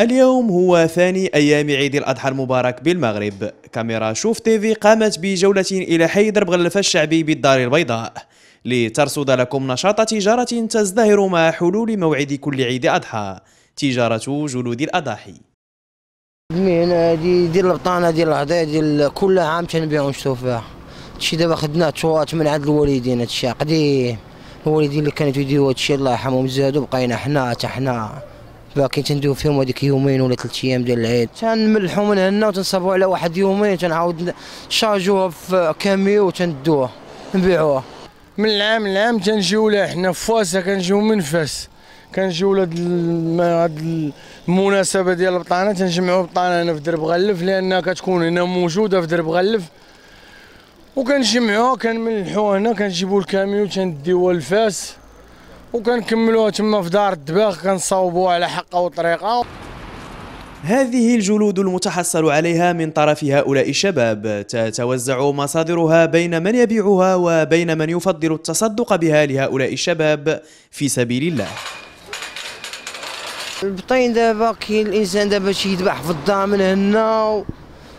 اليوم هو ثاني أيام عيد الأضحى المبارك بالمغرب كاميرا شوف تيفي قامت بجولة إلى حي درب غلفة الشعبي بالدار البيضاء لترصد لكم نشاط تجارة تزدهر مع حلول موعد كل عيد أضحى تجارة جلود الأضاحي المهنة هذه ديال البطانة ديال العضية ديال كل عام تنبيعو نشتو فيها هادشي دابا خدناه تورات من عند الوالدين هادشي قديم الوالدين اللي كانوا يديروا هادشي الله يرحمهم زادوا بقينا حنا حتى حنا باقي تندوي فيهم هذيك يومين ولا ثلاث ايام ديال العيد تنملحوا من هنا وتنصبوا على واحد يومين تنعاود نشارجوها في كاميو وتندوها نبيعوها من العام العام تنجيو لها حنا في فاس كنجيو من فاس كنجيو لهاد هاد المناسبه ديال البطانه تنجمعوا بطانه هنا في درب غلف لانها كتكون هنا موجوده في درب غلف وكنجمعوها كنملحوها هنا كنجيبو الكاميو تنديوها لفاس وكنكملوها تما في دار الدباغ كنصاوبوها على حقها وطريقة هذه الجلود المتحصل عليها من طرف هؤلاء الشباب تتوزع مصادرها بين من يبيعها وبين من يفضل التصدق بها لهؤلاء الشباب في سبيل الله البطين دابا كاين الانسان دابا شي يذبح في الدار من هنا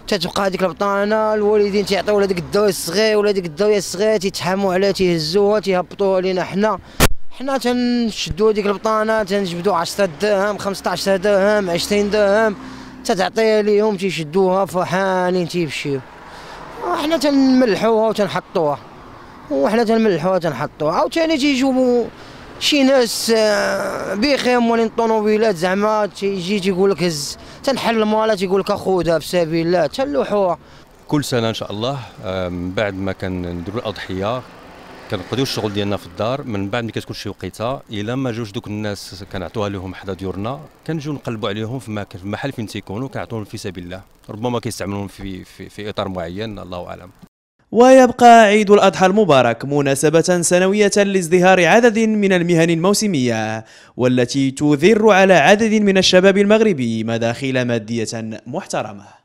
تتبقى هذيك البطانه الوالدين تيعطيو ولادك الدواء الصغير ولا ديك الدواء الصغير تيتحاموا عليها تيهزوها تيهبطوها لينا حنا حنا تنشدو هذيك البطانه تنجبدو 10 درهم 15 درهم 20 درهم تتعطيها ليهم تيشدوها فرحانين تيمشيو وحنا تنملحوها وتنحطوها وحنا تنملحوها تنحطوها عاوتاني تيجيو شي ناس آه، بخير مولين طونوبيلات زعما تيجي تيقول لك هز تنحل المالات يقول لك خذها في سبيل الله تلوحوها كل سنه ان شاء الله من بعد ما كنديروا الاضحيه كنقضيو الشغل ديالنا في الدار من بعد ما كتكون شي وقيته الا ما جوج دوك الناس كنعطوها لهم حدا ديورنا كنجيو نقلبوا عليهم في المحل فين تيكونوا كنعطوهم في سبيل الله ربما كيستعملوهم في, في, في اطار معين الله اعلم ويبقى عيد الأضحى المبارك مناسبة سنوية لازدهار عدد من المهن الموسمية والتي تذر على عدد من الشباب المغربي مداخل مادية محترمة